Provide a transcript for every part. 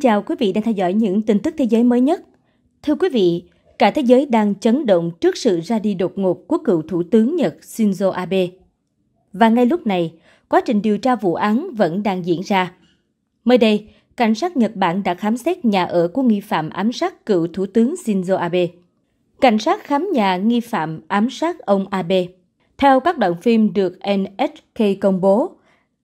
chào quý vị đang theo dõi những tin tức thế giới mới nhất. Thưa quý vị, cả thế giới đang chấn động trước sự ra đi đột ngột của cựu thủ tướng Nhật Shinzo Abe. Và ngay lúc này, quá trình điều tra vụ án vẫn đang diễn ra. Mới đây, cảnh sát Nhật Bản đã khám xét nhà ở của nghi phạm ám sát cựu thủ tướng Shinzo Abe. Cảnh sát khám nhà nghi phạm ám sát ông Abe. Theo các đoạn phim được NHK công bố,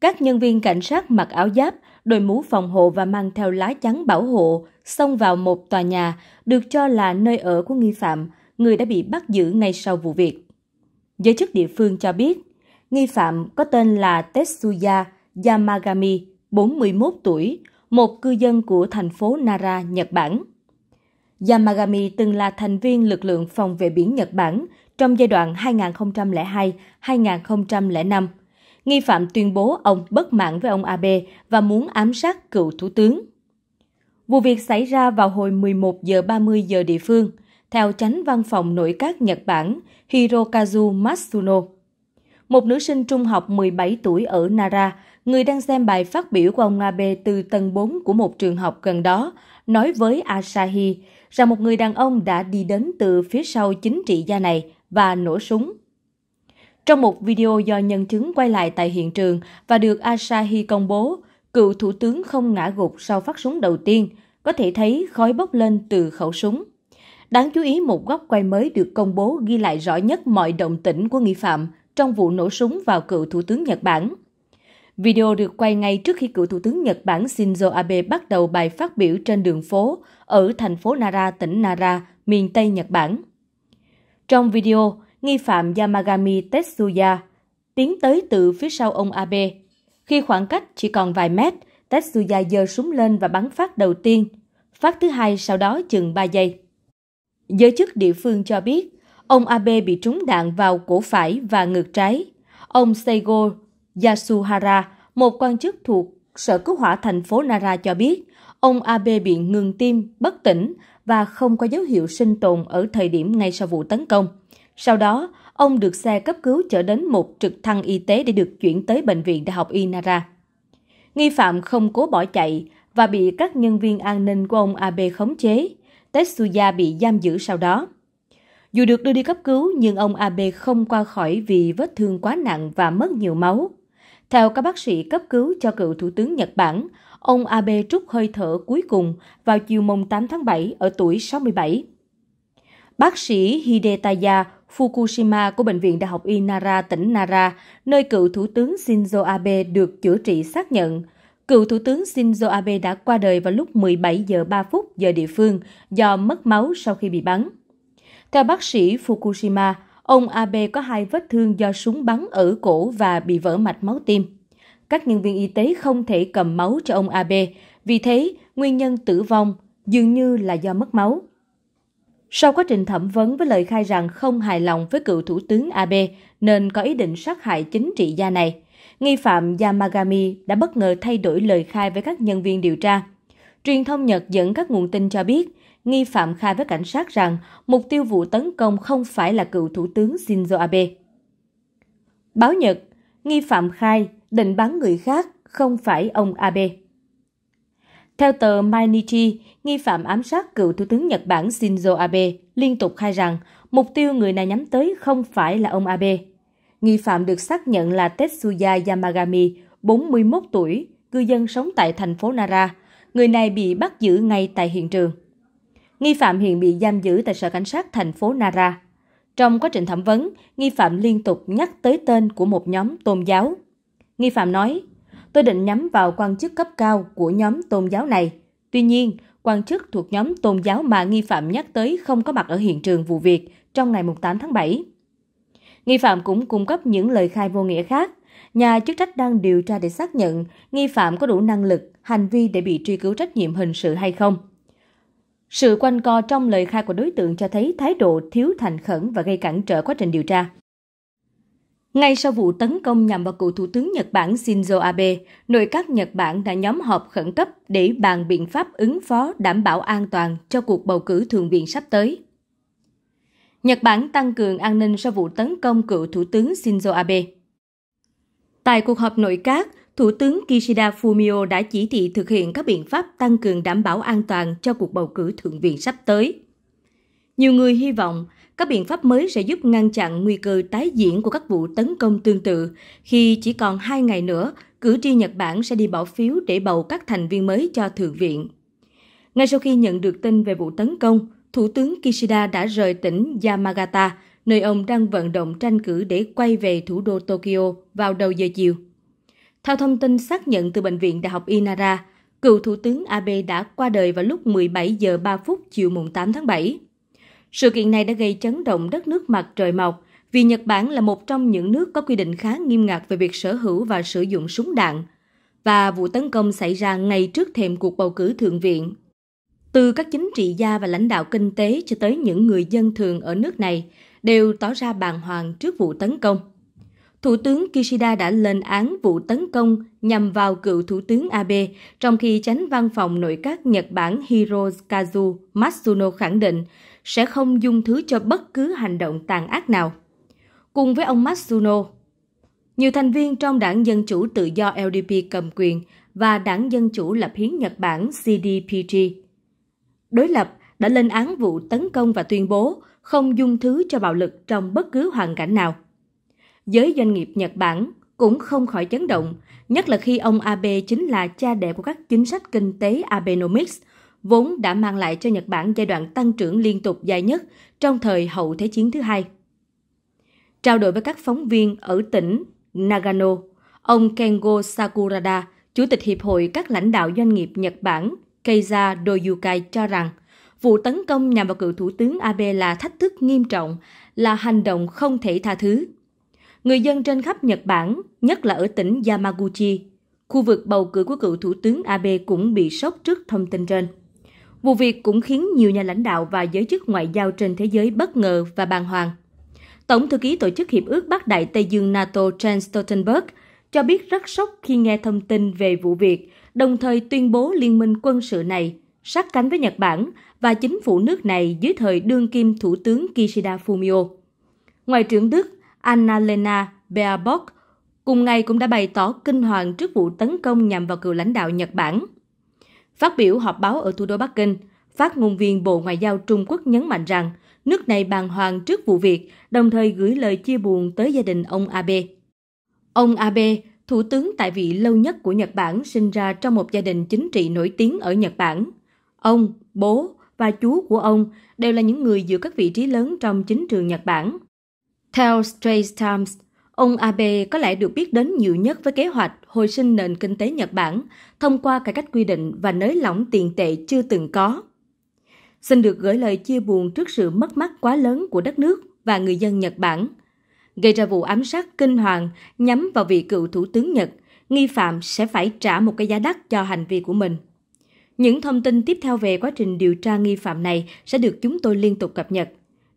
các nhân viên cảnh sát mặc áo giáp đội mũ phòng hộ và mang theo lá chắn bảo hộ, xông vào một tòa nhà được cho là nơi ở của nghi phạm, người đã bị bắt giữ ngay sau vụ việc. Giới chức địa phương cho biết, nghi phạm có tên là Tetsuya Yamagami, 41 tuổi, một cư dân của thành phố Nara, Nhật Bản. Yamagami từng là thành viên lực lượng phòng vệ biển Nhật Bản trong giai đoạn 2002-2005 nghi phạm tuyên bố ông bất mãn với ông Abe và muốn ám sát cựu thủ tướng. Vụ việc xảy ra vào hồi 11 giờ 30 giờ địa phương, theo tránh văn phòng nội các Nhật Bản Hirokazu Matsuno. Một nữ sinh trung học 17 tuổi ở Nara, người đang xem bài phát biểu của ông Abe từ tầng 4 của một trường học gần đó, nói với Asahi rằng một người đàn ông đã đi đến từ phía sau chính trị gia này và nổ súng. Trong một video do nhân chứng quay lại tại hiện trường và được Asahi công bố, cựu thủ tướng không ngã gục sau phát súng đầu tiên, có thể thấy khói bốc lên từ khẩu súng. Đáng chú ý một góc quay mới được công bố ghi lại rõ nhất mọi động tĩnh của nghi phạm trong vụ nổ súng vào cựu thủ tướng Nhật Bản. Video được quay ngay trước khi cựu thủ tướng Nhật Bản Shinzo Abe bắt đầu bài phát biểu trên đường phố ở thành phố Nara, tỉnh Nara, miền Tây Nhật Bản. Trong video, nghi phạm Yamagami Tetsuya tiến tới từ phía sau ông Abe. Khi khoảng cách chỉ còn vài mét, Tetsuya giơ súng lên và bắn phát đầu tiên, phát thứ hai sau đó chừng 3 giây. Giới chức địa phương cho biết, ông Abe bị trúng đạn vào cổ phải và ngược trái. Ông Seigo Yasuhara, một quan chức thuộc Sở Cứu hỏa thành phố Nara cho biết, ông Abe bị ngừng tim, bất tỉnh và không có dấu hiệu sinh tồn ở thời điểm ngay sau vụ tấn công sau đó ông được xe cấp cứu chở đến một trực thăng y tế để được chuyển tới bệnh viện đại học Inara. Nghi phạm không cố bỏ chạy và bị các nhân viên an ninh của ông Abe khống chế. Tetsuya bị giam giữ sau đó. Dù được đưa đi cấp cứu nhưng ông Abe không qua khỏi vì vết thương quá nặng và mất nhiều máu. Theo các bác sĩ cấp cứu cho cựu thủ tướng Nhật Bản, ông Abe trút hơi thở cuối cùng vào chiều mùng 8 tháng 7 ở tuổi 67. Bác sĩ Hidetaya Fukushima của Bệnh viện Đại học Inara, tỉnh Nara, nơi cựu Thủ tướng Shinzo Abe được chữa trị xác nhận. Cựu Thủ tướng Shinzo Abe đã qua đời vào lúc 17 giờ 3 phút giờ địa phương do mất máu sau khi bị bắn. Theo bác sĩ Fukushima, ông Abe có hai vết thương do súng bắn ở cổ và bị vỡ mạch máu tim. Các nhân viên y tế không thể cầm máu cho ông Abe, vì thế nguyên nhân tử vong dường như là do mất máu. Sau quá trình thẩm vấn với lời khai rằng không hài lòng với cựu thủ tướng Abe nên có ý định sát hại chính trị gia này, nghi phạm Yamagami đã bất ngờ thay đổi lời khai với các nhân viên điều tra. Truyền thông Nhật dẫn các nguồn tin cho biết, nghi phạm khai với cảnh sát rằng mục tiêu vụ tấn công không phải là cựu thủ tướng Shinzo Abe. Báo Nhật, nghi phạm khai định bắn người khác không phải ông Abe. Theo tờ Mainichi, nghi phạm ám sát cựu thủ tướng Nhật Bản Shinzo Abe liên tục khai rằng mục tiêu người này nhắm tới không phải là ông Abe. Nghi phạm được xác nhận là Tetsuya Yamagami, 41 tuổi, cư dân sống tại thành phố Nara. Người này bị bắt giữ ngay tại hiện trường. Nghi phạm hiện bị giam giữ tại sở cảnh sát thành phố Nara. Trong quá trình thẩm vấn, nghi phạm liên tục nhắc tới tên của một nhóm tôn giáo. Nghi phạm nói, Tôi định nhắm vào quan chức cấp cao của nhóm tôn giáo này. Tuy nhiên, quan chức thuộc nhóm tôn giáo mà nghi phạm nhắc tới không có mặt ở hiện trường vụ việc trong ngày 8 tháng 7. Nghi phạm cũng cung cấp những lời khai vô nghĩa khác. Nhà chức trách đang điều tra để xác nhận nghi phạm có đủ năng lực, hành vi để bị truy cứu trách nhiệm hình sự hay không. Sự quanh co trong lời khai của đối tượng cho thấy thái độ thiếu thành khẩn và gây cản trở quá trình điều tra. Ngay sau vụ tấn công nhằm vào cựu thủ tướng Nhật Bản Shinzo Abe, nội các Nhật Bản đã nhóm họp khẩn cấp để bàn biện pháp ứng phó đảm bảo an toàn cho cuộc bầu cử thượng viện sắp tới. Nhật Bản tăng cường an ninh sau vụ tấn công cựu thủ tướng Shinzo Abe. Tại cuộc họp nội các, Thủ tướng Kishida Fumio đã chỉ thị thực hiện các biện pháp tăng cường đảm bảo an toàn cho cuộc bầu cử thượng viện sắp tới. Nhiều người hy vọng các biện pháp mới sẽ giúp ngăn chặn nguy cơ tái diễn của các vụ tấn công tương tự khi chỉ còn hai ngày nữa cử tri Nhật Bản sẽ đi bỏ phiếu để bầu các thành viên mới cho Thượng viện. Ngay sau khi nhận được tin về vụ tấn công, Thủ tướng Kishida đã rời tỉnh Yamagata, nơi ông đang vận động tranh cử để quay về thủ đô Tokyo vào đầu giờ chiều. Theo thông tin xác nhận từ Bệnh viện Đại học Inara, cựu Thủ tướng Abe đã qua đời vào lúc 17 giờ 3 phút chiều mùng 8 tháng 7. Sự kiện này đã gây chấn động đất nước mặt trời mọc vì Nhật Bản là một trong những nước có quy định khá nghiêm ngặt về việc sở hữu và sử dụng súng đạn, và vụ tấn công xảy ra ngay trước thềm cuộc bầu cử thượng viện. Từ các chính trị gia và lãnh đạo kinh tế cho tới những người dân thường ở nước này đều tỏ ra bàng hoàng trước vụ tấn công. Thủ tướng Kishida đã lên án vụ tấn công nhằm vào cựu Thủ tướng Abe, trong khi tránh văn phòng nội các Nhật Bản Hirokazu Matsuno khẳng định sẽ không dung thứ cho bất cứ hành động tàn ác nào. Cùng với ông Matsuno, nhiều thành viên trong đảng Dân Chủ Tự do LDP cầm quyền và đảng Dân Chủ lập hiến Nhật Bản CDPG. Đối lập đã lên án vụ tấn công và tuyên bố không dung thứ cho bạo lực trong bất cứ hoàn cảnh nào. Giới doanh nghiệp Nhật Bản cũng không khỏi chấn động, nhất là khi ông Abe chính là cha đẻ của các chính sách kinh tế Abenomics – vốn đã mang lại cho Nhật Bản giai đoạn tăng trưởng liên tục dài nhất trong thời hậu Thế chiến thứ hai. Trao đổi với các phóng viên ở tỉnh Nagano, ông Kengo Sakurada, Chủ tịch Hiệp hội các lãnh đạo doanh nghiệp Nhật Bản Keiza Doyukai cho rằng vụ tấn công nhằm vào cựu thủ tướng Abe là thách thức nghiêm trọng, là hành động không thể tha thứ. Người dân trên khắp Nhật Bản, nhất là ở tỉnh Yamaguchi, khu vực bầu cử của cựu thủ tướng Abe cũng bị sốc trước thông tin trên. Vụ việc cũng khiến nhiều nhà lãnh đạo và giới chức ngoại giao trên thế giới bất ngờ và bàng hoàng. Tổng thư ký Tổ chức Hiệp ước Bắc Đại Tây Dương NATO Jens Stoltenberg cho biết rất sốc khi nghe thông tin về vụ việc, đồng thời tuyên bố liên minh quân sự này sát cánh với Nhật Bản và chính phủ nước này dưới thời đương kim Thủ tướng Kishida Fumio. Ngoại trưởng Đức Annalena Baerbock cùng ngày cũng đã bày tỏ kinh hoàng trước vụ tấn công nhằm vào cựu lãnh đạo Nhật Bản. Phát biểu họp báo ở thủ đô Bắc Kinh, phát ngôn viên Bộ Ngoại giao Trung Quốc nhấn mạnh rằng nước này bàng hoàng trước vụ việc, đồng thời gửi lời chia buồn tới gia đình ông Abe. Ông Abe, thủ tướng tại vị lâu nhất của Nhật Bản, sinh ra trong một gia đình chính trị nổi tiếng ở Nhật Bản. Ông, bố và chú của ông đều là những người giữ các vị trí lớn trong chính trường Nhật Bản. Theo Straits Times, Ông Abe có lẽ được biết đến nhiều nhất với kế hoạch hồi sinh nền kinh tế Nhật Bản thông qua cải cách quy định và nới lỏng tiền tệ chưa từng có. Xin được gửi lời chia buồn trước sự mất mát quá lớn của đất nước và người dân Nhật Bản, gây ra vụ ám sát kinh hoàng nhắm vào vị cựu thủ tướng Nhật, nghi phạm sẽ phải trả một cái giá đắt cho hành vi của mình. Những thông tin tiếp theo về quá trình điều tra nghi phạm này sẽ được chúng tôi liên tục cập nhật.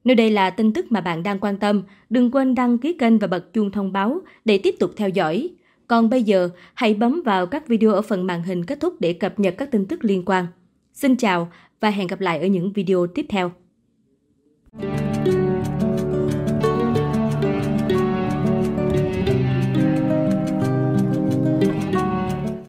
Nếu đây là tin tức mà bạn đang quan tâm, đừng quên đăng ký kênh và bật chuông thông báo để tiếp tục theo dõi. Còn bây giờ, hãy bấm vào các video ở phần màn hình kết thúc để cập nhật các tin tức liên quan. Xin chào và hẹn gặp lại ở những video tiếp theo.